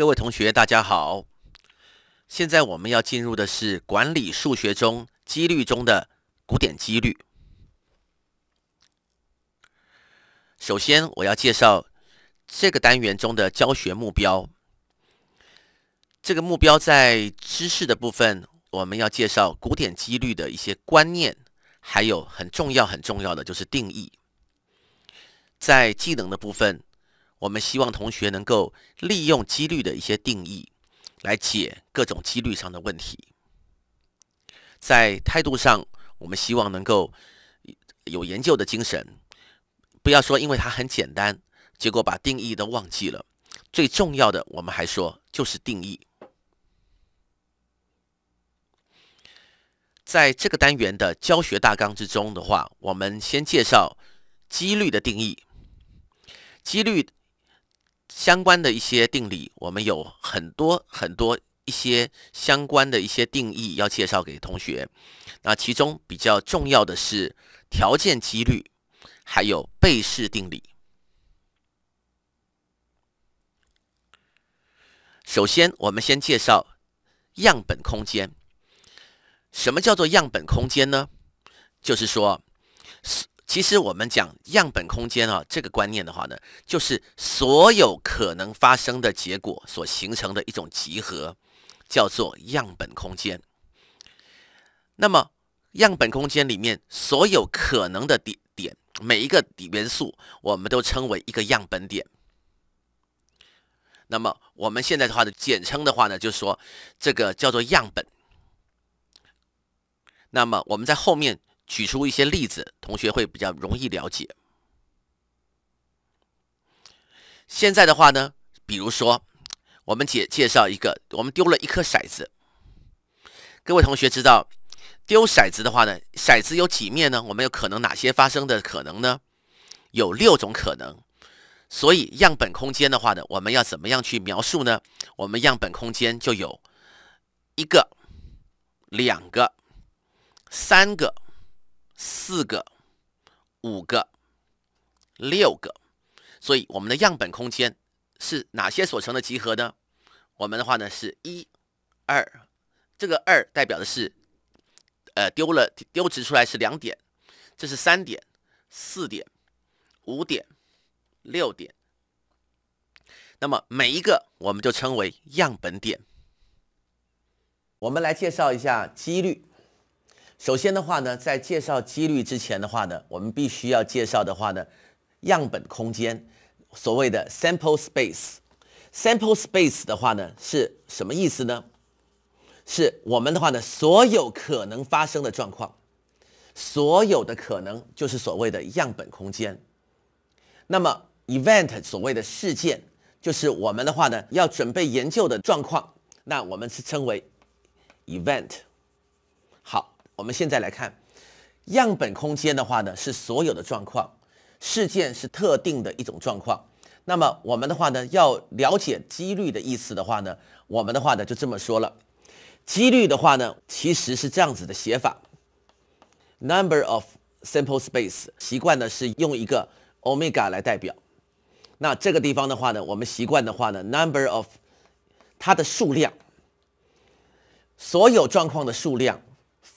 各位同学，大家好。现在我们要进入的是管理数学中几率中的古典几率。首先，我要介绍这个单元中的教学目标。这个目标在知识的部分，我们要介绍古典几率的一些观念，还有很重要很重要的就是定义。在技能的部分。我们希望同学能够利用几率的一些定义来解各种几率上的问题。在态度上，我们希望能够有研究的精神，不要说因为它很简单，结果把定义都忘记了。最重要的，我们还说就是定义。在这个单元的教学大纲之中的话，我们先介绍几率的定义，几率。相关的一些定理，我们有很多很多一些相关的一些定义要介绍给同学。那其中比较重要的是条件几率，还有贝氏定理。首先，我们先介绍样本空间。什么叫做样本空间呢？就是说。其实我们讲样本空间啊，这个观念的话呢，就是所有可能发生的结果所形成的一种集合，叫做样本空间。那么样本空间里面所有可能的点点，每一个元素我们都称为一个样本点。那么我们现在的话的简称的话呢，就是说这个叫做样本。那么我们在后面。举出一些例子，同学会比较容易了解。现在的话呢，比如说，我们介介绍一个，我们丢了一颗骰子。各位同学知道，丢骰子的话呢，骰子有几面呢？我们有可能哪些发生的可能呢？有六种可能。所以样本空间的话呢，我们要怎么样去描述呢？我们样本空间就有一个、两个、三个。四个、五个、六个，所以我们的样本空间是哪些所成的集合呢？我们的话呢是一二，这个二代表的是，呃，丢了丢值出来是两点，这是三点、四点、五点、六点，那么每一个我们就称为样本点。我们来介绍一下几率。首先的话呢，在介绍几率之前的话呢，我们必须要介绍的话呢，样本空间，所谓的 sample space，sample space 的话呢，是什么意思呢？是我们的话呢，所有可能发生的状况，所有的可能就是所谓的样本空间。那么 event 所谓的事件，就是我们的话呢，要准备研究的状况，那我们是称为 event。好。我们现在来看，样本空间的话呢，是所有的状况；事件是特定的一种状况。那么我们的话呢，要了解几率的意思的话呢，我们的话呢就这么说了。几率的话呢，其实是这样子的写法：number of simple space，习惯呢是用一个欧米伽来代表。那这个地方的话呢，我们习惯的话呢，number of 它的数量，所有状况的数量。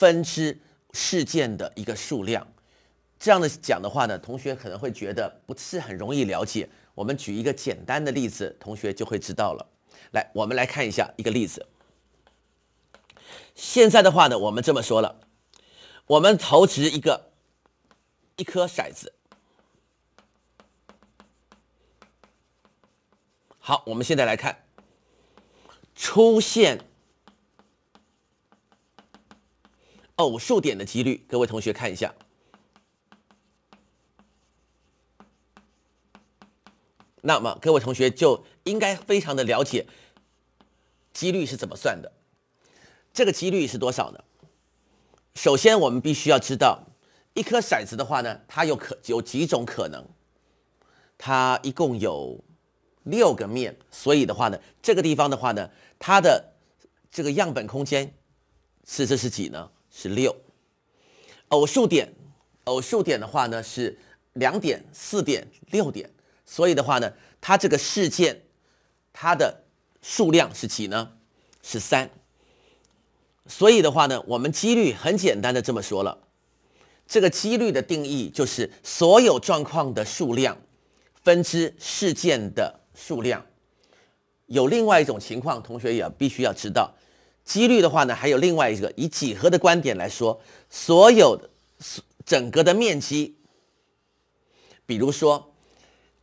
分支事件的一个数量，这样的讲的话呢，同学可能会觉得不是很容易了解。我们举一个简单的例子，同学就会知道了。来，我们来看一下一个例子。现在的话呢，我们这么说了，我们投掷一个一颗骰子。好，我们现在来看出现。偶数点的几率，各位同学看一下。那么，各位同学就应该非常的了解几率是怎么算的。这个几率是多少呢？首先，我们必须要知道，一颗骰子的话呢，它有可有几种可能？它一共有六个面，所以的话呢，这个地方的话呢，它的这个样本空间是这是几呢？是六，偶数点，偶数点的话呢是两点、四点、六点，所以的话呢，它这个事件它的数量是几呢？是三。所以的话呢，我们几率很简单的这么说了，这个几率的定义就是所有状况的数量分之事件的数量。有另外一种情况，同学也必须要知道。几率的话呢，还有另外一个，以几何的观点来说，所有的、整整个的面积，比如说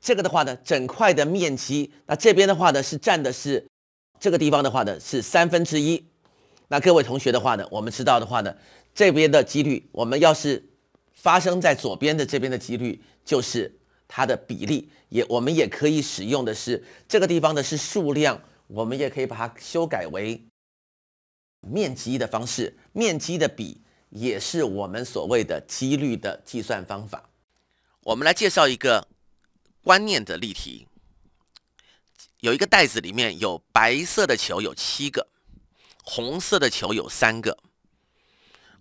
这个的话呢，整块的面积，那这边的话呢是占的是这个地方的话呢是三分之一。那各位同学的话呢，我们知道的话呢，这边的几率，我们要是发生在左边的这边的几率，就是它的比例。也我们也可以使用的是这个地方的是数量，我们也可以把它修改为。面积的方式，面积的比也是我们所谓的几率的计算方法。我们来介绍一个观念的例题：有一个袋子里面有白色的球有七个，红色的球有三个。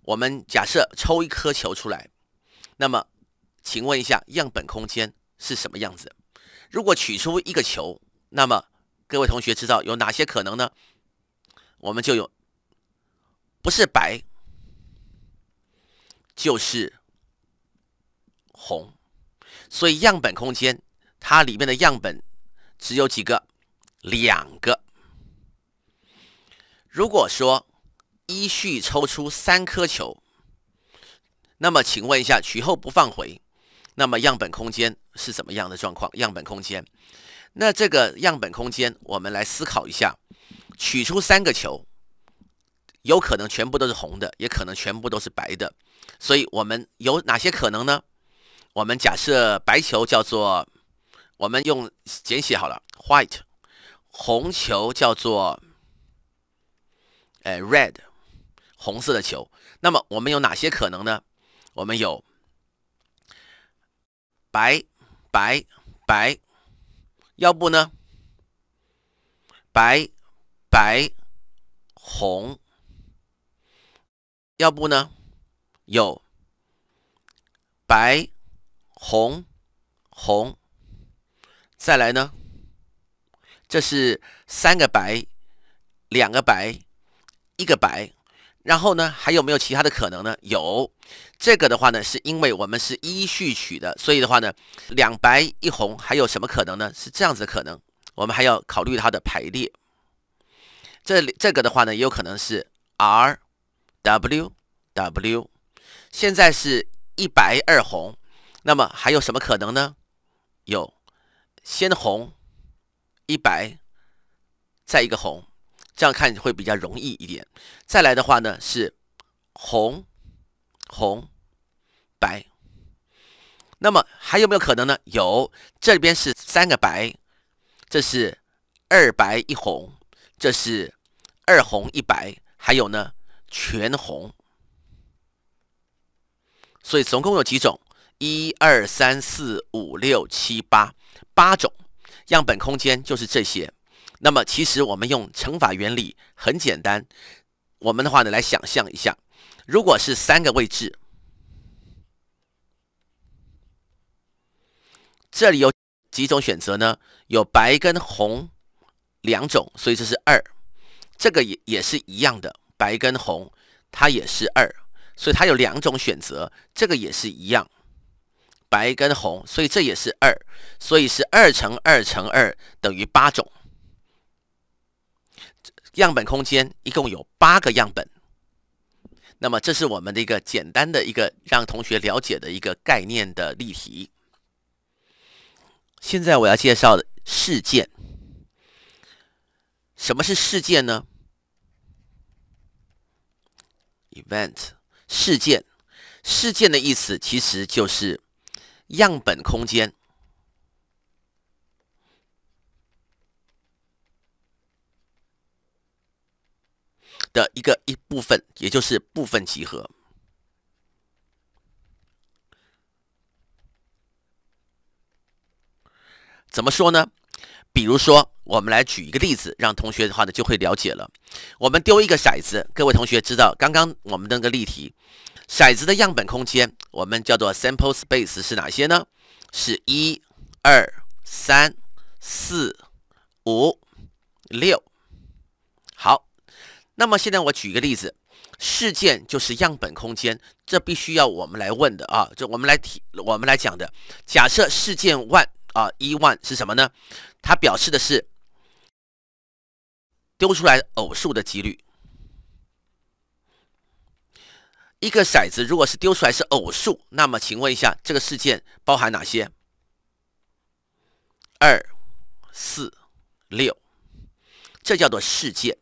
我们假设抽一颗球出来，那么，请问一下，样本空间是什么样子？如果取出一个球，那么各位同学知道有哪些可能呢？我们就有。不是白，就是红，所以样本空间它里面的样本只有几个，两个。如果说依序抽出三颗球，那么请问一下，取后不放回，那么样本空间是怎么样的状况？样本空间，那这个样本空间我们来思考一下，取出三个球。有可能全部都是红的，也可能全部都是白的，所以我们有哪些可能呢？我们假设白球叫做，我们用简写好了，white，红球叫做，呃，red，红色的球。那么我们有哪些可能呢？我们有白白白，要不呢？白白红。要不呢，有白红红，再来呢，这是三个白，两个白，一个白，然后呢，还有没有其他的可能呢？有，这个的话呢，是因为我们是一序取的，所以的话呢，两白一红还有什么可能呢？是这样子的可能，我们还要考虑它的排列。这里这个的话呢，也有可能是 R。W W，现在是一白二红，那么还有什么可能呢？有，先红一白，再一个红，这样看会比较容易一点。再来的话呢是红红白。那么还有没有可能呢？有，这边是三个白，这是二白一红，这是二红一白，还有呢？全红，所以总共有几种？一二三四五六七八，八种样本空间就是这些。那么，其实我们用乘法原理很简单。我们的话呢，来想象一下，如果是三个位置，这里有几种选择呢？有白跟红两种，所以这是二。这个也也是一样的。白跟红，它也是二，所以它有两种选择，这个也是一样，白跟红，所以这也是二，所以是二乘二乘二等于八种，样本空间一共有八个样本。那么这是我们的一个简单的一个让同学了解的一个概念的例题。现在我要介绍的事件，什么是事件呢？event 事件，事件的意思其实就是样本空间的一个一部分，也就是部分集合。怎么说呢？比如说。我们来举一个例子，让同学的话呢就会了解了。我们丢一个骰子，各位同学知道刚刚我们的那个例题，骰子的样本空间我们叫做 sample space 是哪些呢？是一、二、三、四、五、六。好，那么现在我举一个例子，事件就是样本空间，这必须要我们来问的啊，这我们来提我们来讲的。假设事件 one 啊，E one 是什么呢？它表示的是。丢出来偶数的几率，一个骰子如果是丢出来是偶数，那么请问一下，这个事件包含哪些？二、四、六，这叫做事件，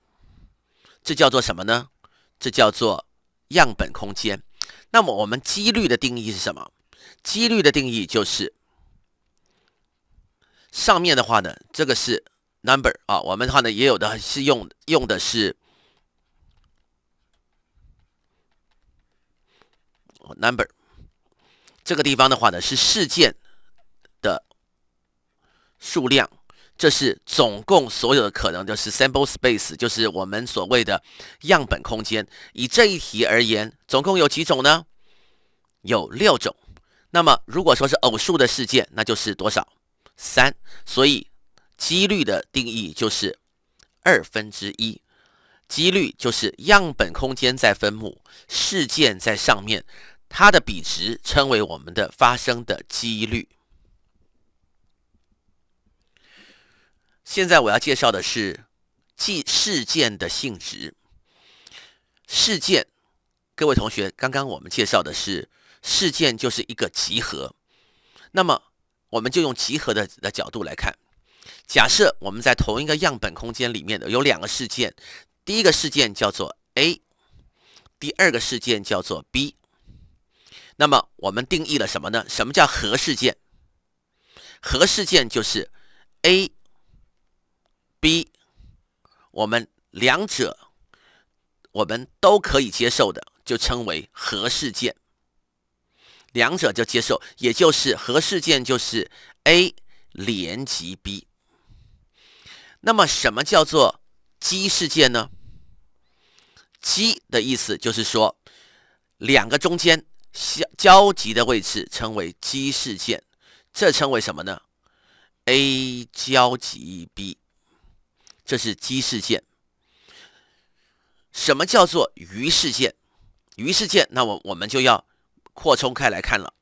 这叫做什么呢？这叫做样本空间。那么我们几率的定义是什么？几率的定义就是上面的话呢，这个是。number 啊，我们的话呢，也有的是用用的是 number 这个地方的话呢，是事件的数量，这是总共所有的可能，就是 sample space，就是我们所谓的样本空间。以这一题而言，总共有几种呢？有六种。那么如果说是偶数的事件，那就是多少？三。所以。几率的定义就是二分之一，几率就是样本空间在分母，事件在上面，它的比值称为我们的发生的几率。现在我要介绍的是，即事件的性质。事件，各位同学，刚刚我们介绍的是事件就是一个集合，那么我们就用集合的的角度来看。假设我们在同一个样本空间里面的有两个事件，第一个事件叫做 A，第二个事件叫做 B。那么我们定义了什么呢？什么叫核事件？核事件就是 A、B，我们两者我们都可以接受的，就称为核事件。两者就接受，也就是核事件就是 A 连级 B。那么，什么叫做积事件呢？积的意思就是说，两个中间交交集的位置称为积事件，这称为什么呢？A 交集 B，这是积事件。什么叫做余事件？余事件，那我我们就要扩充开来看了。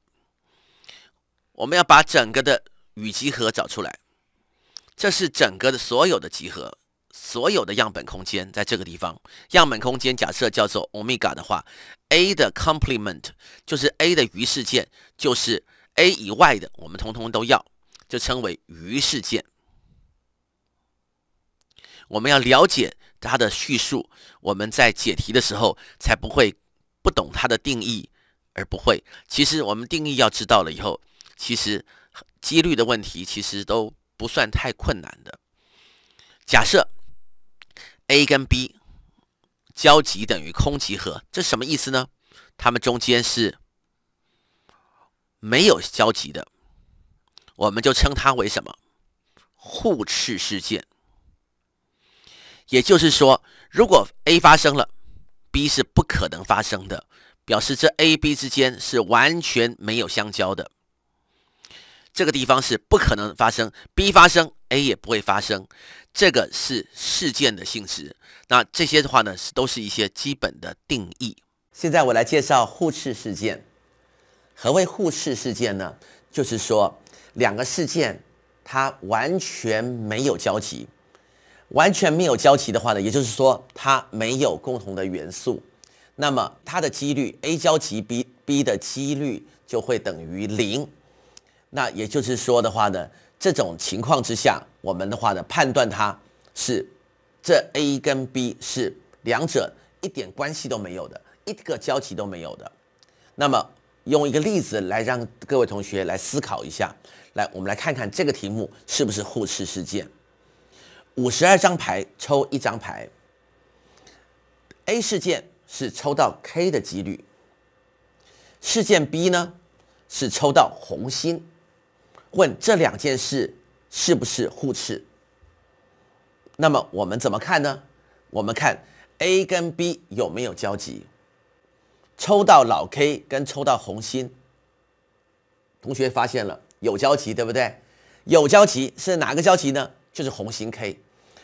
我们要把整个的语集合找出来。这是整个的所有的集合，所有的样本空间在这个地方。样本空间假设叫做欧米伽的话，A 的 complement 就是 A 的余事件，就是 A 以外的，我们通通都要，就称为余事件。我们要了解它的叙述，我们在解题的时候才不会不懂它的定义而不会。其实我们定义要知道了以后，其实几率的问题其实都。不算太困难的。假设 A 跟 B 交集等于空集合，这什么意思呢？它们中间是没有交集的，我们就称它为什么互斥事件。也就是说，如果 A 发生了，B 是不可能发生的，表示这 A、B 之间是完全没有相交的。这个地方是不可能发生 B 发生 A 也不会发生，这个是事件的性质。那这些的话呢，是都是一些基本的定义。现在我来介绍互斥事件。何谓互斥事件呢？就是说两个事件它完全没有交集，完全没有交集的话呢，也就是说它没有共同的元素，那么它的几率 A 交集 B，B 的几率就会等于零。那也就是说的话呢，这种情况之下，我们的话呢，判断它是这 A 跟 B 是两者一点关系都没有的，一个交集都没有的。那么用一个例子来让各位同学来思考一下，来，我们来看看这个题目是不是互斥事件。五十二张牌抽一张牌，A 事件是抽到 K 的几率，事件 B 呢是抽到红心。问这两件事是不是互斥？那么我们怎么看呢？我们看 A 跟 B 有没有交集。抽到老 K 跟抽到红心，同学发现了有交集，对不对？有交集是哪个交集呢？就是红心 K。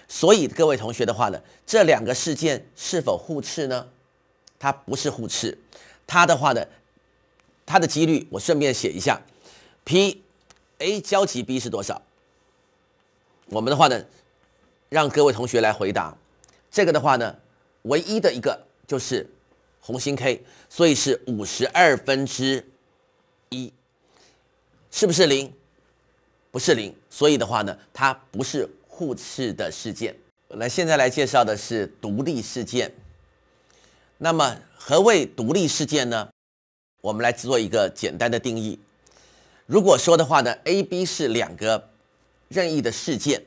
所以各位同学的话呢，这两个事件是否互斥呢？它不是互斥。它的话呢，它的几率我顺便写一下，P。A 交集 B 是多少？我们的话呢，让各位同学来回答。这个的话呢，唯一的一个就是红心 K，所以是五十二分之一，是不是零？不是零，所以的话呢，它不是互斥的事件。来，现在来介绍的是独立事件。那么，何谓独立事件呢？我们来做一个简单的定义。如果说的话呢，A、B 是两个任意的事件，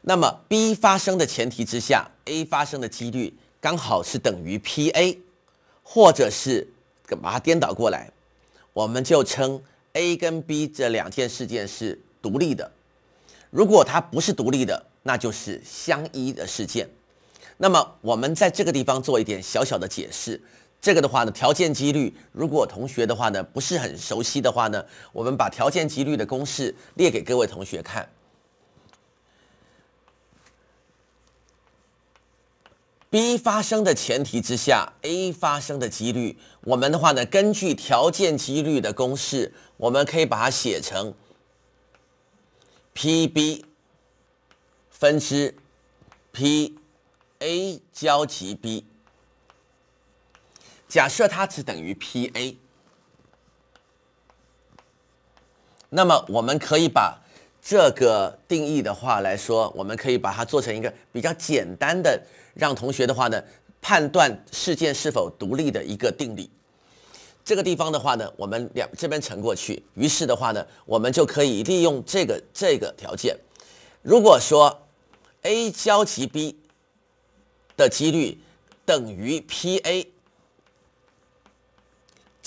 那么 B 发生的前提之下，A 发生的几率刚好是等于 P A，或者是把它颠倒过来，我们就称 A 跟 B 这两件事件是独立的。如果它不是独立的，那就是相依的事件。那么我们在这个地方做一点小小的解释。这个的话呢，条件几率，如果同学的话呢不是很熟悉的话呢，我们把条件几率的公式列给各位同学看。B 发生的前提之下，A 发生的几率，我们的话呢，根据条件几率的公式，我们可以把它写成 P B 分之 P A 交集 B。假设它只等于 P A，那么我们可以把这个定义的话来说，我们可以把它做成一个比较简单的，让同学的话呢判断事件是否独立的一个定理。这个地方的话呢，我们两这边乘过去，于是的话呢，我们就可以利用这个这个条件。如果说 A 交集 B 的几率等于 P A。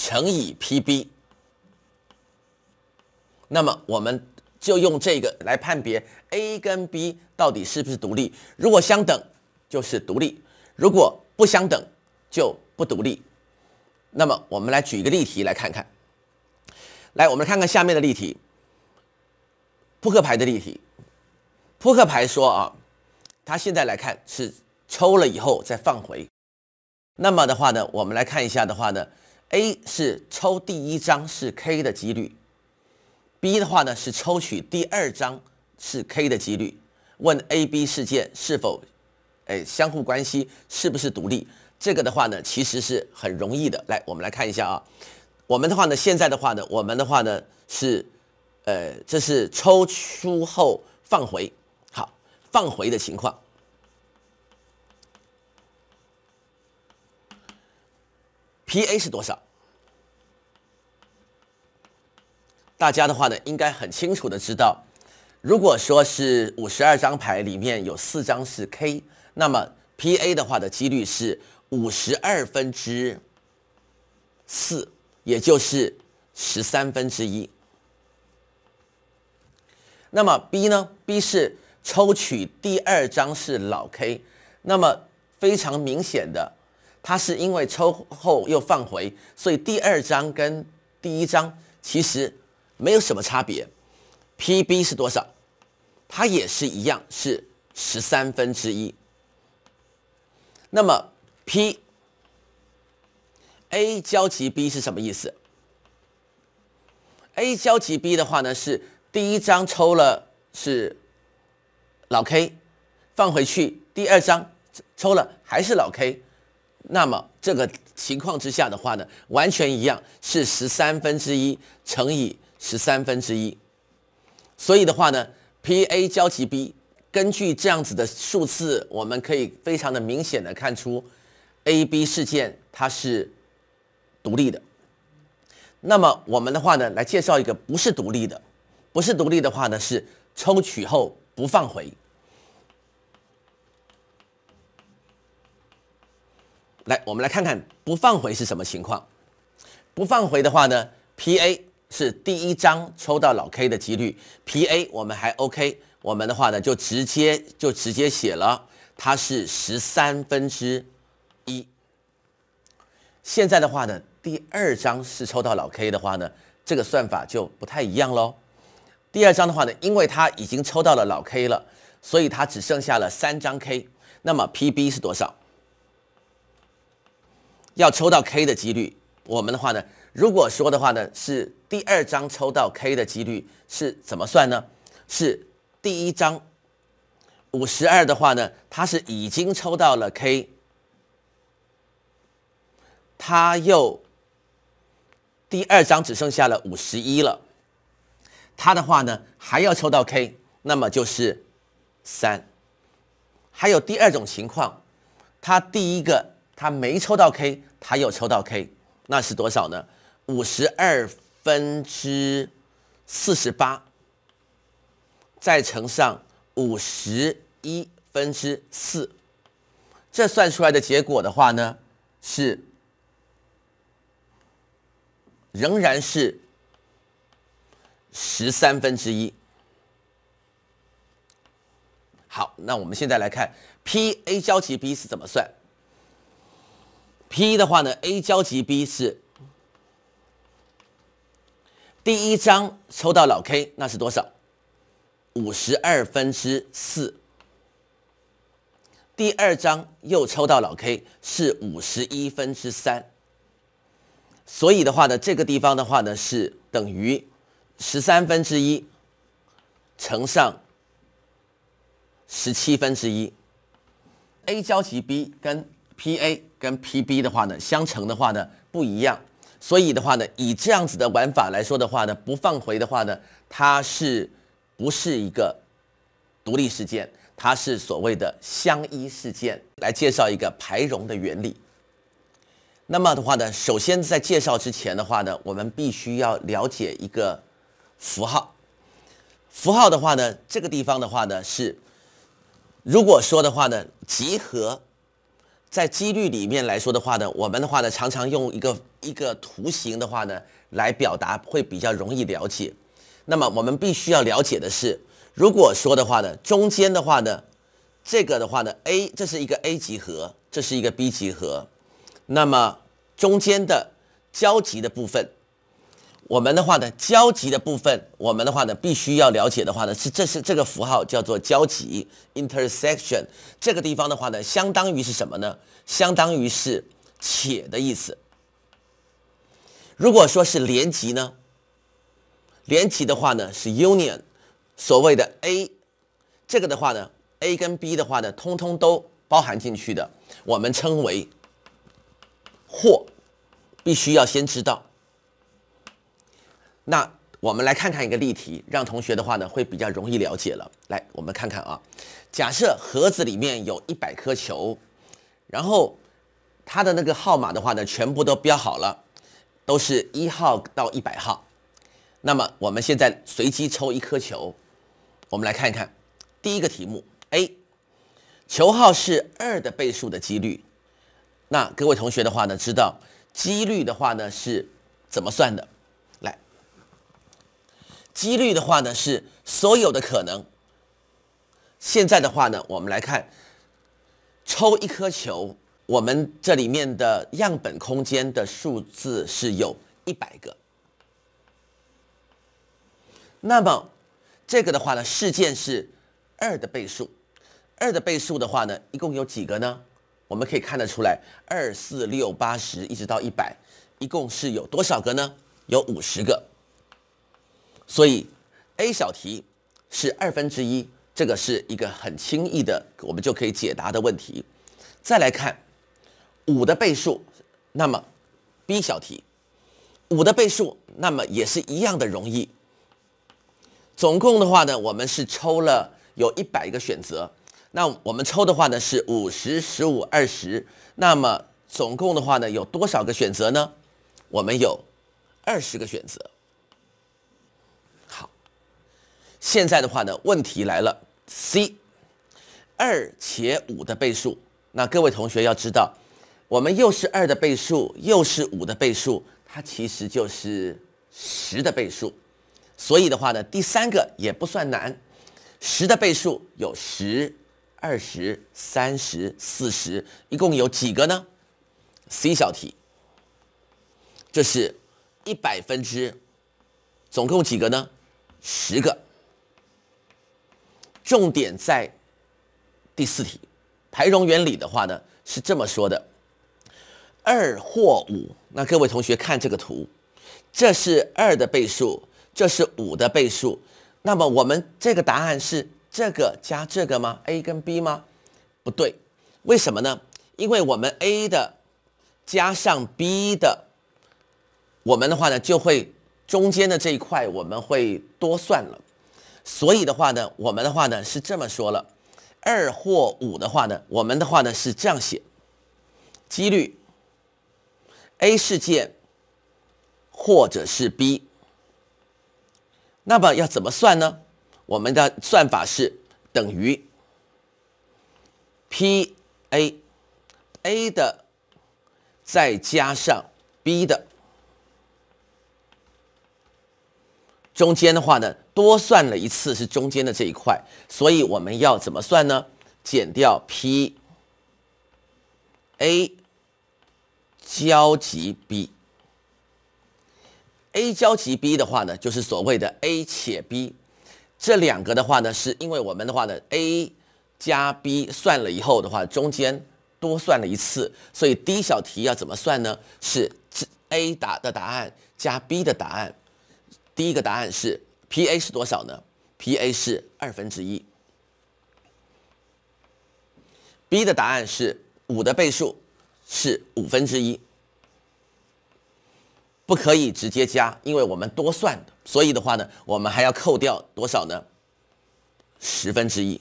乘以 P B，那么我们就用这个来判别 A 跟 B 到底是不是独立。如果相等就是独立，如果不相等就不独立。那么我们来举一个例题来看看。来，我们看看下面的例题，扑克牌的例题。扑克牌说啊，它现在来看是抽了以后再放回。那么的话呢，我们来看一下的话呢。A 是抽第一张是 K 的几率，B 的话呢是抽取第二张是 K 的几率。问 A、B 事件是否，哎相互关系是不是独立？这个的话呢其实是很容易的。来，我们来看一下啊，我们的话呢现在的话呢，我们的话呢是，呃，这是抽出后放回，好放回的情况。P A 是多少？大家的话呢，应该很清楚的知道，如果说是五十二张牌里面有四张是 K，那么 P A 的话的几率是五十二分之四，也就是十三分之一。那么 B 呢？B 是抽取第二张是老 K，那么非常明显的。它是因为抽后又放回，所以第二张跟第一张其实没有什么差别。P B 是多少？它也是一样，是十三分之一。那么 P A 交集 B 是什么意思？A 交集 B 的话呢，是第一张抽了是老 K，放回去，第二张抽了还是老 K。那么这个情况之下的话呢，完全一样是十三分之一乘以十三分之一，所以的话呢，P A 交集 B，根据这样子的数字，我们可以非常的明显的看出，A B 事件它是独立的。那么我们的话呢，来介绍一个不是独立的，不是独立的话呢，是抽取后不放回。来，我们来看看不放回是什么情况。不放回的话呢，P A 是第一张抽到老 K 的几率，P A 我们还 OK，我们的话呢就直接就直接写了，它是十三分之一。现在的话呢，第二张是抽到老 K 的话呢，这个算法就不太一样喽。第二张的话呢，因为它已经抽到了老 K 了，所以它只剩下了三张 K，那么 P B 是多少？要抽到 K 的几率，我们的话呢，如果说的话呢，是第二张抽到 K 的几率是怎么算呢？是第一张五十二的话呢，它是已经抽到了 K，它又第二张只剩下了五十一了，它的话呢还要抽到 K，那么就是三。还有第二种情况，它第一个。他没抽到 K，他有抽到 K，那是多少呢？五十二分之四十八，再乘上五十一分之四，这算出来的结果的话呢，是仍然是十三分之一。好，那我们现在来看 P A 交集 B 是怎么算。P 的话呢，A 交集 B 是第一张抽到老 K，那是多少？五十二分之四。第二张又抽到老 K 是五十一分之三。所以的话呢，这个地方的话呢是等于十三分之一乘上十七分之一，A 交集 B 跟 P A。跟 P B 的话呢相乘的话呢不一样，所以的话呢，以这样子的玩法来说的话呢，不放回的话呢，它是不是一个独立事件？它是所谓的相依事件。来介绍一个排容的原理。那么的话呢，首先在介绍之前的话呢，我们必须要了解一个符号。符号的话呢，这个地方的话呢是，如果说的话呢，集合。在几率里面来说的话呢，我们的话呢，常常用一个一个图形的话呢来表达，会比较容易了解。那么我们必须要了解的是，如果说的话呢，中间的话呢，这个的话呢，A 这是一个 A 集合，这是一个 B 集合，那么中间的交集的部分。我们的话呢，交集的部分，我们的话呢，必须要了解的话呢，是这是这个符号叫做交集 （intersection）。这个地方的话呢，相当于是什么呢？相当于是且的意思。如果说是联集呢，联集的话呢是 union。所谓的 A，这个的话呢，A 跟 B 的话呢，通通都包含进去的，我们称为或。必须要先知道。那我们来看看一个例题，让同学的话呢会比较容易了解了。来，我们看看啊，假设盒子里面有一百颗球，然后它的那个号码的话呢全部都标好了，都是一号到一百号。那么我们现在随机抽一颗球，我们来看一看第一个题目：A，球号是二的倍数的几率。那各位同学的话呢知道几率的话呢是怎么算的？几率的话呢是所有的可能。现在的话呢，我们来看抽一颗球，我们这里面的样本空间的数字是有一百个。那么这个的话呢，事件是二的倍数，二的倍数的话呢，一共有几个呢？我们可以看得出来，二、四、六、八十，一直到一百，一共是有多少个呢？有五十个。所以，A 小题是二分之一，这个是一个很轻易的，我们就可以解答的问题。再来看五的倍数，那么 B 小题五的倍数，那么也是一样的容易。总共的话呢，我们是抽了有一百个选择，那我们抽的话呢是五十、十五、二十，那么总共的话呢有多少个选择呢？我们有二十个选择。现在的话呢，问题来了，C，二且五的倍数，那各位同学要知道，我们又是二的倍数，又是五的倍数，它其实就是十的倍数，所以的话呢，第三个也不算难，十的倍数有十、二十、三十、四十，一共有几个呢？C 小题，这是一百分之，总共几个呢？十个。重点在第四题，排容原理的话呢是这么说的，二或五。那各位同学看这个图，这是二的倍数，这是五的倍数。那么我们这个答案是这个加这个吗？A 跟 B 吗？不对，为什么呢？因为我们 A 的加上 B 的，我们的话呢就会中间的这一块我们会多算了。所以的话呢，我们的话呢是这么说了，二或五的话呢，我们的话呢是这样写，几率。A 事件或者是 B，那么要怎么算呢？我们的算法是等于 P A A 的再加上 B 的，中间的话呢？多算了一次是中间的这一块，所以我们要怎么算呢？减掉 P A 交集 B。A 交集 B 的话呢，就是所谓的 A 且 B。这两个的话呢，是因为我们的话呢，A 加 B 算了以后的话，中间多算了一次，所以第一小题要怎么算呢？是 A 答的答案加 B 的答案。第一个答案是。P A 是多少呢？P A 是二分之一。B 的答案是五的倍数是五分之一，不可以直接加，因为我们多算的，所以的话呢，我们还要扣掉多少呢？十分之一。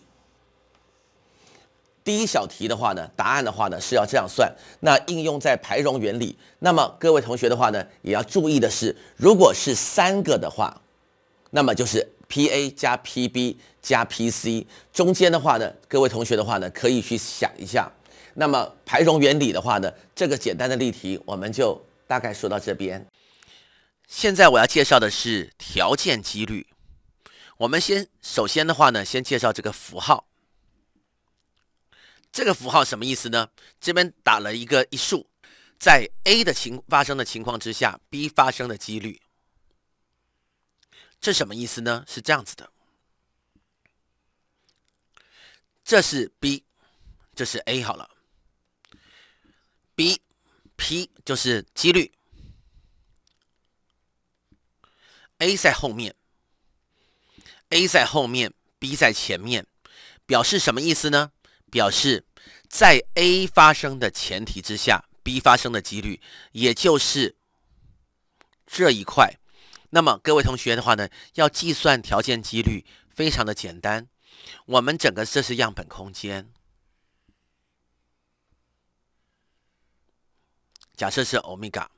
第一小题的话呢，答案的话呢是要这样算，那应用在排容原理。那么各位同学的话呢，也要注意的是，如果是三个的话。那么就是 P A 加 P B 加 P C 中间的话呢，各位同学的话呢，可以去想一下。那么排容原理的话呢，这个简单的例题我们就大概说到这边。现在我要介绍的是条件几率。我们先首先的话呢，先介绍这个符号。这个符号什么意思呢？这边打了一个一竖，在 A 的情发生的情况之下，B 发生的几率。这什么意思呢？是这样子的，这是 B，这是 A 好了，B P 就是几率，A 在后面，A 在后面，B 在前面，表示什么意思呢？表示在 A 发生的前提之下，B 发生的几率，也就是这一块。那么各位同学的话呢，要计算条件几率非常的简单。我们整个这是样本空间，假设是欧米伽。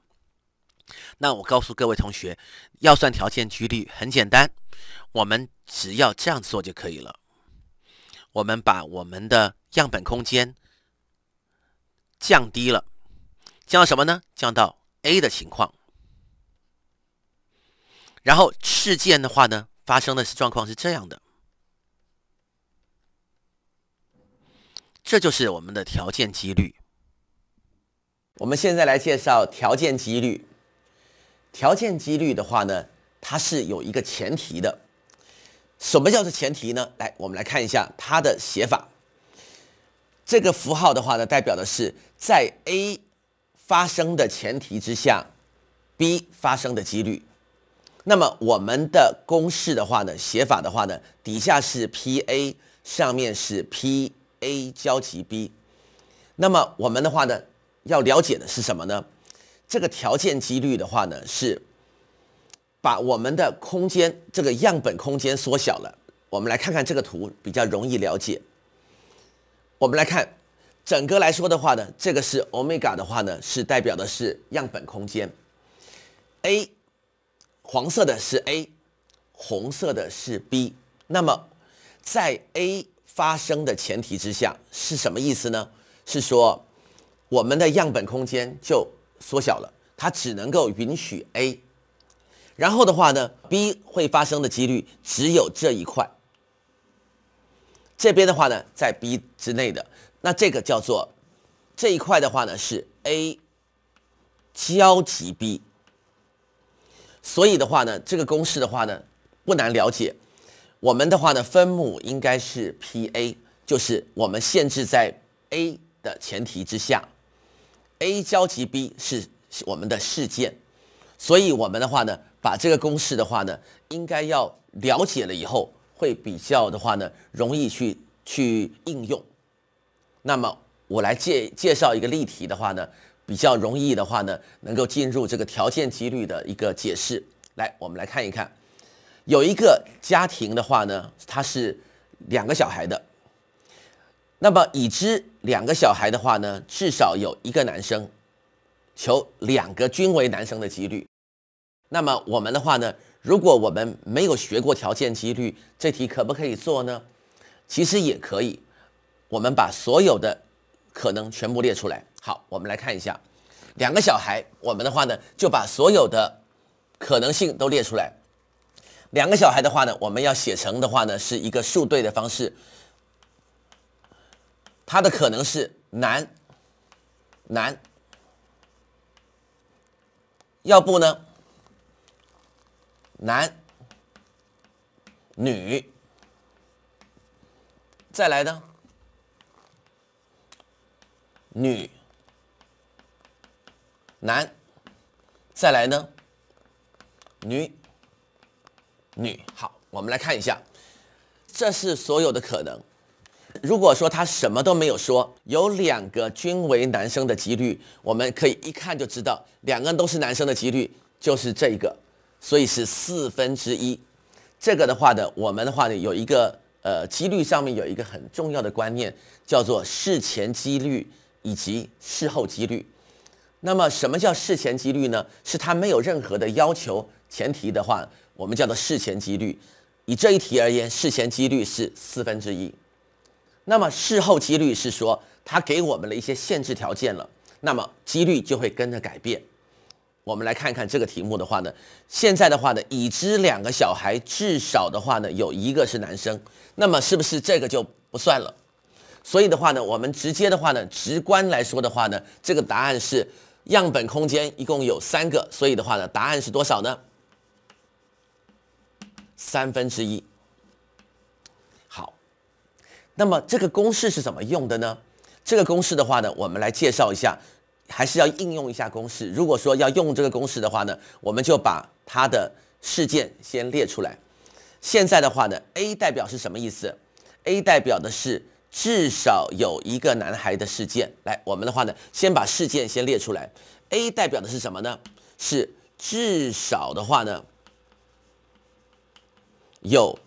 那我告诉各位同学，要算条件几率很简单，我们只要这样做就可以了。我们把我们的样本空间降低了，降到什么呢？降到 A 的情况。然后事件的话呢，发生的是状况是这样的，这就是我们的条件几率。我们现在来介绍条件几率。条件几率的话呢，它是有一个前提的。什么叫做前提呢？来，我们来看一下它的写法。这个符号的话呢，代表的是在 A 发生的前提之下，B 发生的几率。那么我们的公式的话呢，写法的话呢，底下是 P A，上面是 P A 交集 B。那么我们的话呢，要了解的是什么呢？这个条件几率的话呢，是把我们的空间这个样本空间缩小了。我们来看看这个图，比较容易了解。我们来看，整个来说的话呢，这个是欧米伽的话呢，是代表的是样本空间 A。黄色的是 A，红色的是 B。那么，在 A 发生的前提之下，是什么意思呢？是说我们的样本空间就缩小了，它只能够允许 A。然后的话呢，B 会发生的几率只有这一块。这边的话呢，在 B 之内的，那这个叫做这一块的话呢是 A 交集 B。所以的话呢，这个公式的话呢，不难了解。我们的话呢，分母应该是 P A，就是我们限制在 A 的前提之下，A 交集 B 是我们的事件。所以我们的话呢，把这个公式的话呢，应该要了解了以后，会比较的话呢，容易去去应用。那么我来介介绍一个例题的话呢。比较容易的话呢，能够进入这个条件几率的一个解释。来，我们来看一，看有一个家庭的话呢，他是两个小孩的。那么已知两个小孩的话呢，至少有一个男生，求两个均为男生的几率。那么我们的话呢，如果我们没有学过条件几率，这题可不可以做呢？其实也可以，我们把所有的可能全部列出来。好，我们来看一下，两个小孩，我们的话呢，就把所有的可能性都列出来。两个小孩的话呢，我们要写成的话呢，是一个数对的方式。它的可能是男男，要不呢男女，再来呢女。男，再来呢？女，女。好，我们来看一下，这是所有的可能。如果说他什么都没有说，有两个均为男生的几率，我们可以一看就知道，两个人都是男生的几率就是这个，所以是四分之一。这个的话呢，我们的话呢，有一个呃几率上面有一个很重要的观念，叫做事前几率以及事后几率。那么什么叫事前几率呢？是它没有任何的要求前提的话，我们叫做事前几率。以这一题而言，事前几率是四分之一。那么事后几率是说它给我们了一些限制条件了，那么几率就会跟着改变。我们来看看这个题目的话呢，现在的话呢，已知两个小孩至少的话呢有一个是男生，那么是不是这个就不算了？所以的话呢，我们直接的话呢，直观来说的话呢，这个答案是。样本空间一共有三个，所以的话呢，答案是多少呢？三分之一。好，那么这个公式是怎么用的呢？这个公式的话呢，我们来介绍一下，还是要应用一下公式。如果说要用这个公式的话呢，我们就把它的事件先列出来。现在的话呢，A 代表是什么意思？A 代表的是。至少有一个男孩的事件，来，我们的话呢，先把事件先列出来。A 代表的是什么呢？是至少的话呢，有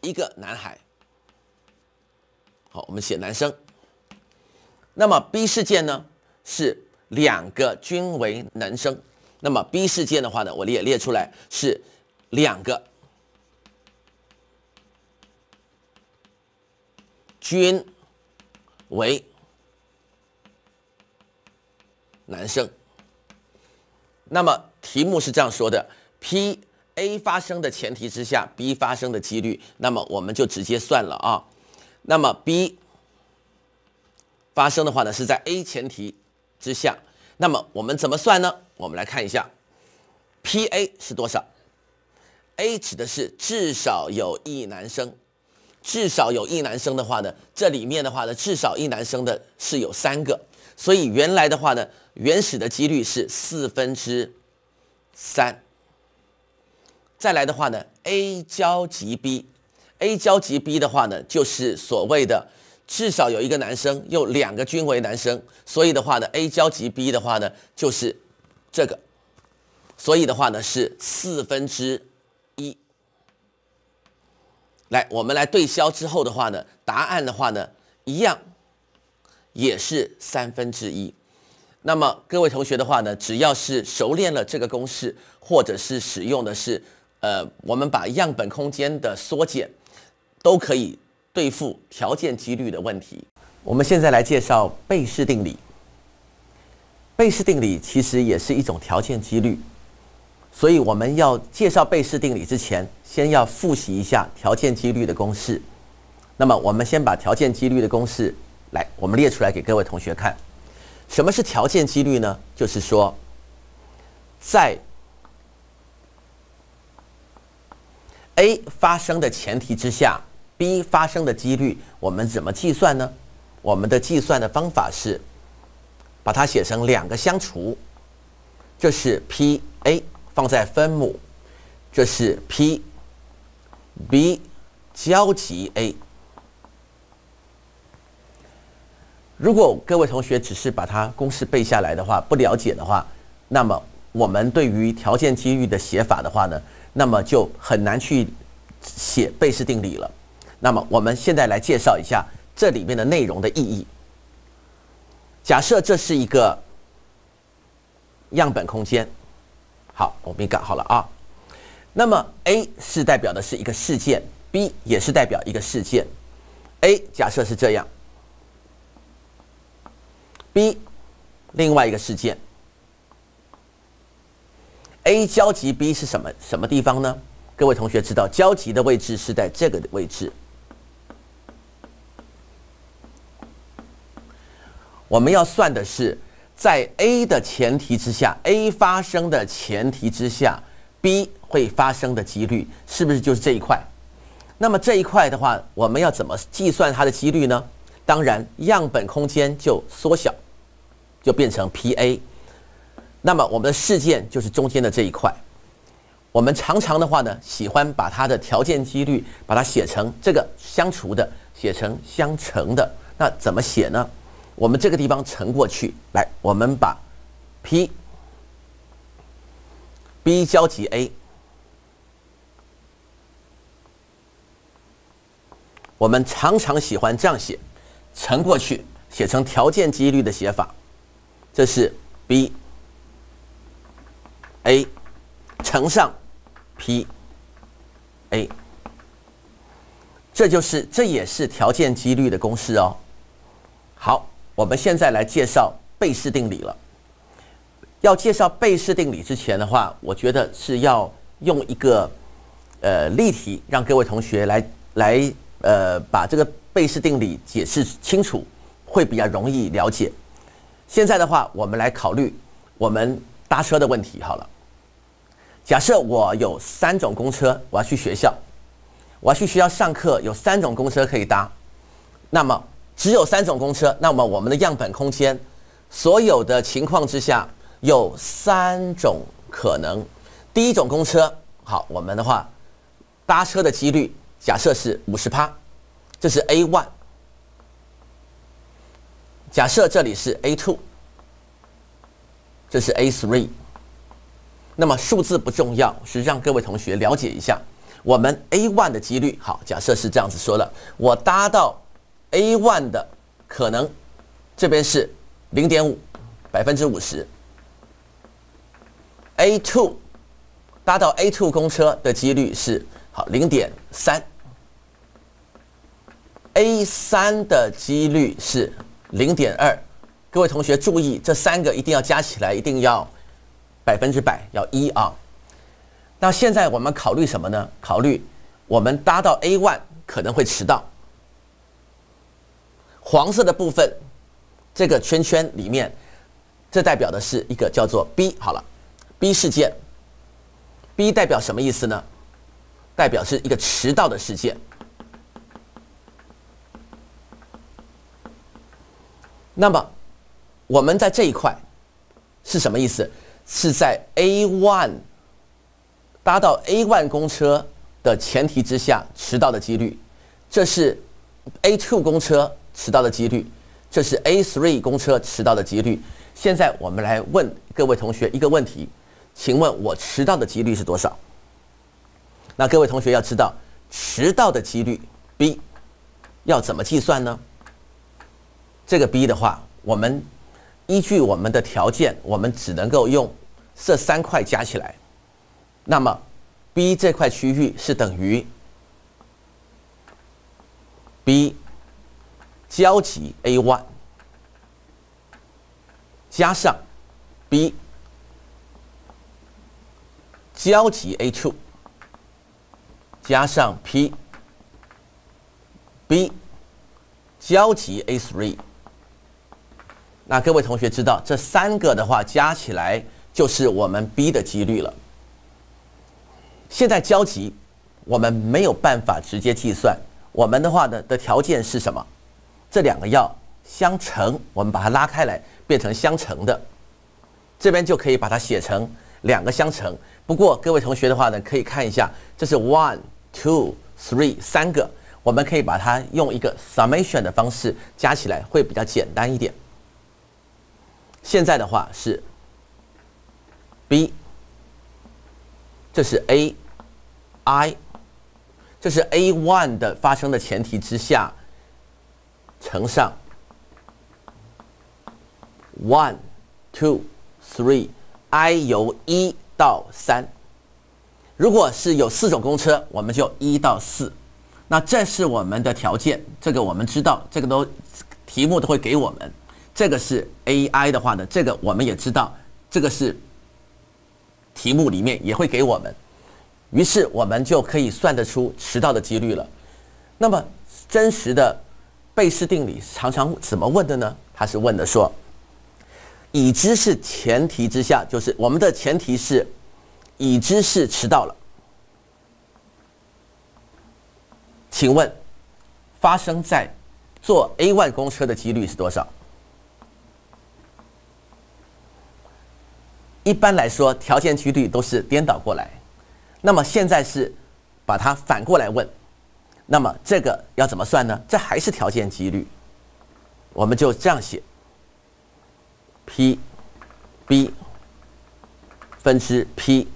一个男孩。好，我们写男生。那么 B 事件呢？是两个均为男生。那么 B 事件的话呢，我也列出来，是两个。均为男生。那么题目是这样说的：P A 发生的前提之下，B 发生的几率，那么我们就直接算了啊。那么 B 发生的话呢，是在 A 前提之下，那么我们怎么算呢？我们来看一下，P A 是多少？A 指的是至少有一男生。至少有一男生的话呢，这里面的话呢，至少一男生的是有三个，所以原来的话呢，原始的几率是四分之三。再来的话呢，A 交集 B，A 交集 B 的话呢，就是所谓的至少有一个男生又两个均为男生，所以的话呢，A 交集 B 的话呢，就是这个，所以的话呢是四分之。来，我们来对消之后的话呢，答案的话呢，一样，也是三分之一。那么各位同学的话呢，只要是熟练了这个公式，或者是使用的是，呃，我们把样本空间的缩减，都可以对付条件几率的问题。我们现在来介绍贝氏定理。贝氏定理其实也是一种条件几率。所以我们要介绍贝氏定理之前，先要复习一下条件几率的公式。那么我们先把条件几率的公式来，我们列出来给各位同学看。什么是条件几率呢？就是说，在 A 发生的前提之下，B 发生的几率我们怎么计算呢？我们的计算的方法是把它写成两个相除，这是 P A。放在分母，这是 P B 交集 A。如果各位同学只是把它公式背下来的话，不了解的话，那么我们对于条件机遇的写法的话呢，那么就很难去写贝氏定理了。那么我们现在来介绍一下这里面的内容的意义。假设这是一个样本空间。好，我们改好了啊。那么，A 是代表的是一个事件，B 也是代表一个事件。A 假设是这样，B 另外一个事件。A 交集 B 是什么？什么地方呢？各位同学知道，交集的位置是在这个位置。我们要算的是。在 A 的前提之下，A 发生的前提之下，B 会发生的几率是不是就是这一块？那么这一块的话，我们要怎么计算它的几率呢？当然，样本空间就缩小，就变成 P A。那么我们的事件就是中间的这一块。我们常常的话呢，喜欢把它的条件几率把它写成这个相除的，写成相乘的。那怎么写呢？我们这个地方乘过去，来，我们把 P B 交集 A，我们常常喜欢这样写，乘过去写成条件几率的写法，这是 B A 乘上 P A，这就是这也是条件几率的公式哦，好。我们现在来介绍贝氏定理了。要介绍贝氏定理之前的话，我觉得是要用一个呃例题，让各位同学来来呃把这个贝氏定理解释清楚，会比较容易了解。现在的话，我们来考虑我们搭车的问题。好了，假设我有三种公车，我要去学校，我要去学校上课，有三种公车可以搭，那么。只有三种公车，那么我们的样本空间，所有的情况之下有三种可能。第一种公车，好，我们的话搭车的几率假设是五十趴，这是 A one。假设这里是 A two，这是 A three。那么数字不重要，是让各位同学了解一下，我们 A one 的几率，好，假设是这样子说的，我搭到。A one 的可能，这边是零点五，百分之五十。A two 搭到 A two 公车的几率是好零点三，A 三的几率是零点二。各位同学注意，这三个一定要加起来，一定要百分之百要一啊。那现在我们考虑什么呢？考虑我们搭到 A one 可能会迟到。黄色的部分，这个圈圈里面，这代表的是一个叫做 B，好了，B 事件。B 代表什么意思呢？代表是一个迟到的事件。那么我们在这一块是什么意思？是在 A one 搭到 A one 公车的前提之下，迟到的几率。这是 A two 公车。迟到的几率，这是 A three 公车迟到的几率。现在我们来问各位同学一个问题，请问我迟到的几率是多少？那各位同学要知道迟到的几率 B 要怎么计算呢？这个 B 的话，我们依据我们的条件，我们只能够用这三块加起来。那么 B 这块区域是等于 B。交集 A one 加上 B 交集 A two 加上 P B 交集 A three，那各位同学知道，这三个的话加起来就是我们 B 的几率了。现在交集我们没有办法直接计算，我们的话呢的条件是什么？这两个要相乘，我们把它拉开来变成相乘的，这边就可以把它写成两个相乘。不过各位同学的话呢，可以看一下，这是 one two three 三个，我们可以把它用一个 summation 的方式加起来，会比较简单一点。现在的话是 b，这是 a i，这是 a one 的发生的前提之下。乘上 one, two, three，I 由一到三。如果是有四种公车，我们就一到四。那这是我们的条件，这个我们知道，这个都题目都会给我们。这个是 A I 的话呢，这个我们也知道，这个是题目里面也会给我们。于是我们就可以算得出迟到的几率了。那么真实的。贝氏定理常常怎么问的呢？他是问的说，已知是前提之下，就是我们的前提是已知是迟到了。请问发生在坐 A 万公车的几率是多少？一般来说，条件几率都是颠倒过来，那么现在是把它反过来问。那么这个要怎么算呢？这还是条件几率，我们就这样写，P B 分之 P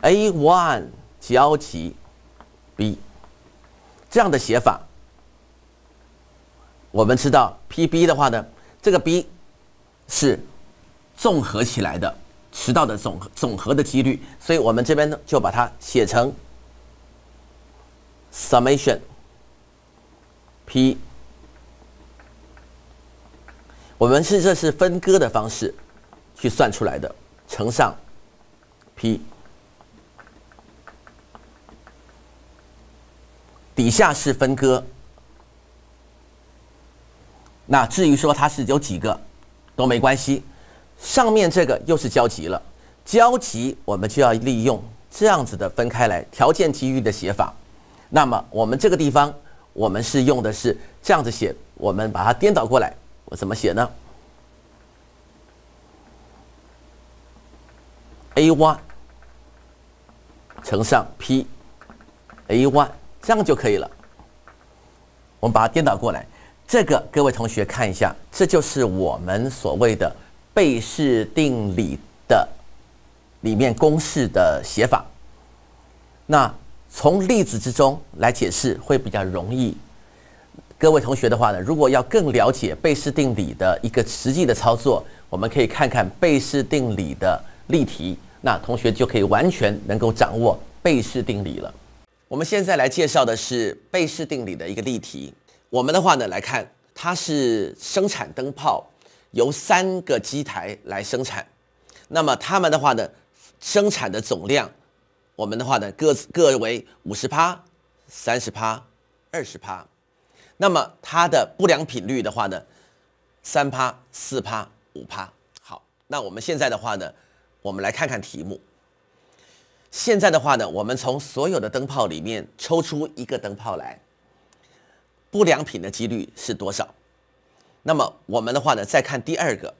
A one 交集 B，这样的写法，我们知道 P B 的话呢，这个 B 是综合起来的，迟到的总总和的几率，所以我们这边呢就把它写成。summation p，我们是这是分割的方式去算出来的，乘上 p，底下是分割，那至于说它是有几个都没关系。上面这个又是交集了，交集我们就要利用这样子的分开来条件基于的写法。那么我们这个地方，我们是用的是这样子写，我们把它颠倒过来，我怎么写呢？a one 乘上 p a one 这样就可以了。我们把它颠倒过来，这个各位同学看一下，这就是我们所谓的倍式定理的里面公式的写法。那。从例子之中来解释会比较容易。各位同学的话呢，如果要更了解贝氏定理的一个实际的操作，我们可以看看贝氏定理的例题，那同学就可以完全能够掌握贝氏定理了。我们现在来介绍的是贝氏定理的一个例题。我们的话呢，来看它是生产灯泡由三个机台来生产，那么它们的话呢，生产的总量。我们的话呢，各各为五十趴、三十趴、二十趴。那么它的不良品率的话呢，三趴、四趴、五趴。好，那我们现在的话呢，我们来看看题目。现在的话呢，我们从所有的灯泡里面抽出一个灯泡来，不良品的几率是多少？那么我们的话呢，再看第二个，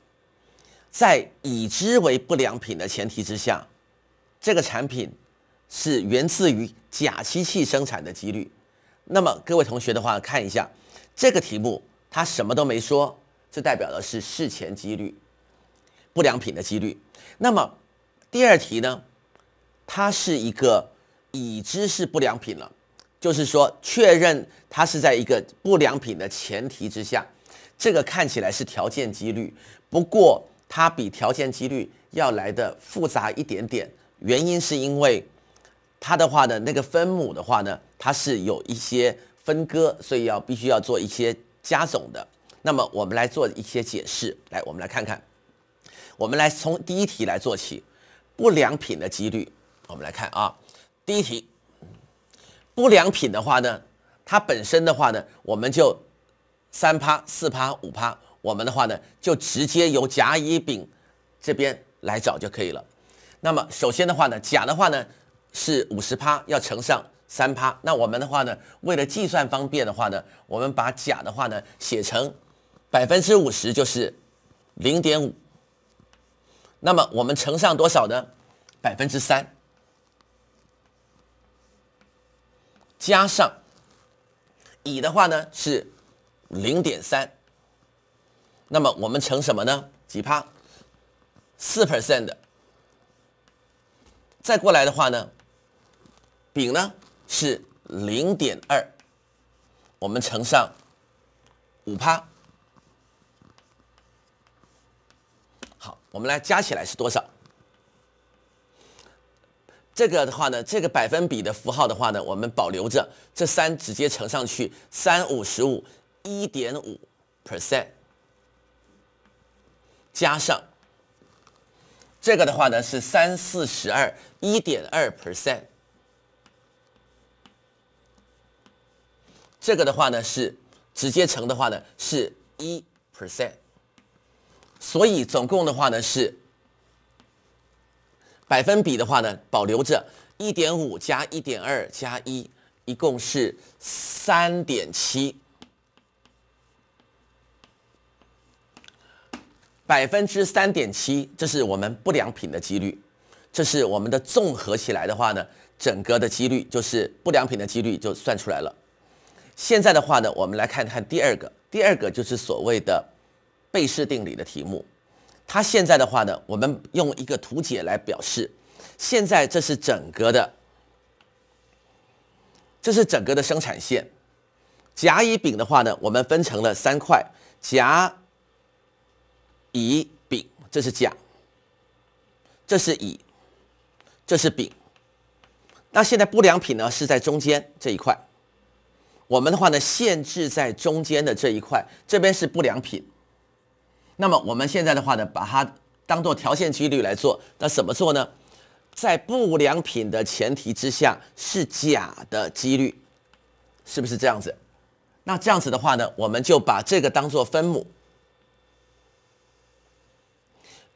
在已知为不良品的前提之下，这个产品。是源自于假机器生产的几率。那么各位同学的话，看一下这个题目，它什么都没说，这代表的是事前几率，不良品的几率。那么第二题呢，它是一个已知是不良品了，就是说确认它是在一个不良品的前提之下，这个看起来是条件几率，不过它比条件几率要来的复杂一点点，原因是因为。它的话呢，那个分母的话呢，它是有一些分割，所以要必须要做一些加总的。那么我们来做一些解释，来，我们来看看，我们来从第一题来做起，不良品的几率，我们来看啊，第一题，不良品的话呢，它本身的话呢，我们就三趴、四趴、五趴，我们的话呢，就直接由甲、乙、丙这边来找就可以了。那么首先的话呢，甲的话呢。是五十趴，要乘上三趴。那我们的话呢，为了计算方便的话呢，我们把甲的话呢写成百分之五十，就是零点五。那么我们乘上多少呢？百分之三，加上乙的话呢是零点三。那么我们乘什么呢？几趴？四 percent。再过来的话呢？丙呢是零点二，我们乘上五趴，好，我们来加起来是多少？这个的话呢，这个百分比的符号的话呢，我们保留着，这三直接乘上去，三五十五一点五 percent，加上这个的话呢是三四十二一点二 percent。这个的话呢是直接乘的话呢是一 percent，所以总共的话呢是百分比的话呢保留着一点五加一点二加一，一共是三点七百分之三点七，这是我们不良品的几率，这是我们的综合起来的话呢，整个的几率就是不良品的几率就算出来了。现在的话呢，我们来看看第二个，第二个就是所谓的倍氏定理的题目。它现在的话呢，我们用一个图解来表示。现在这是整个的，这是整个的生产线。甲、乙、丙的话呢，我们分成了三块。甲、乙、丙，这是甲，这是乙，这是丙。那现在不良品呢是在中间这一块。我们的话呢，限制在中间的这一块，这边是不良品。那么我们现在的话呢，把它当做条件几率来做。那怎么做呢？在不良品的前提之下，是假的几率，是不是这样子？那这样子的话呢，我们就把这个当做分母。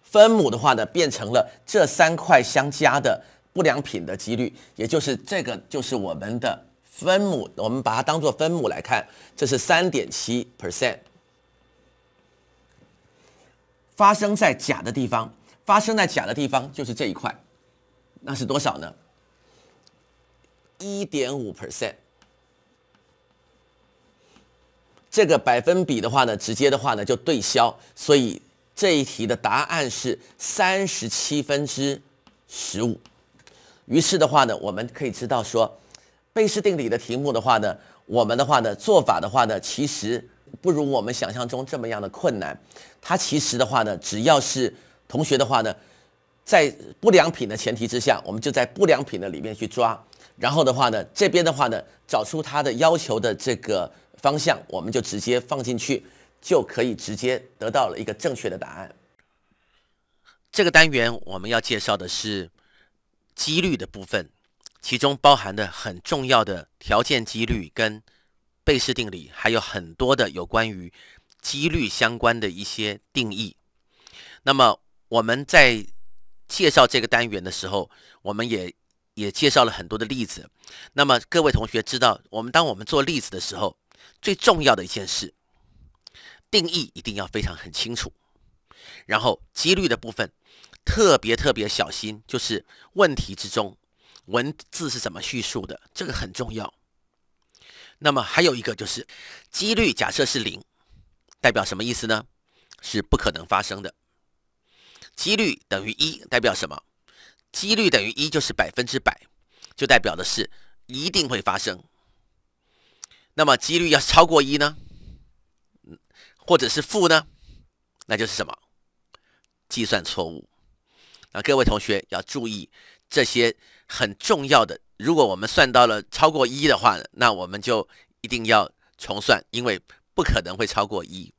分母的话呢，变成了这三块相加的不良品的几率，也就是这个就是我们的。分母，我们把它当做分母来看，这是三点七 percent，发生在甲的地方，发生在甲的地方就是这一块，那是多少呢？一点五 percent，这个百分比的话呢，直接的话呢就对消，所以这一题的答案是三十七分之十五，于是的话呢，我们可以知道说。贝氏定理的题目的话呢，我们的话呢，做法的话呢，其实不如我们想象中这么样的困难。它其实的话呢，只要是同学的话呢，在不良品的前提之下，我们就在不良品的里面去抓。然后的话呢，这边的话呢，找出它的要求的这个方向，我们就直接放进去，就可以直接得到了一个正确的答案。这个单元我们要介绍的是几率的部分。其中包含的很重要的条件几率跟贝氏定理，还有很多的有关于几率相关的一些定义。那么我们在介绍这个单元的时候，我们也也介绍了很多的例子。那么各位同学知道，我们当我们做例子的时候，最重要的一件事，定义一定要非常很清楚。然后几率的部分，特别特别小心，就是问题之中。文字是怎么叙述的？这个很重要。那么还有一个就是，几率假设是零，代表什么意思呢？是不可能发生的。几率等于一，代表什么？几率等于一就是百分之百，就代表的是一定会发生。那么几率要超过一呢？或者是负呢？那就是什么？计算错误。那各位同学要注意这些。很重要的，如果我们算到了超过一的话，那我们就一定要重算，因为不可能会超过一。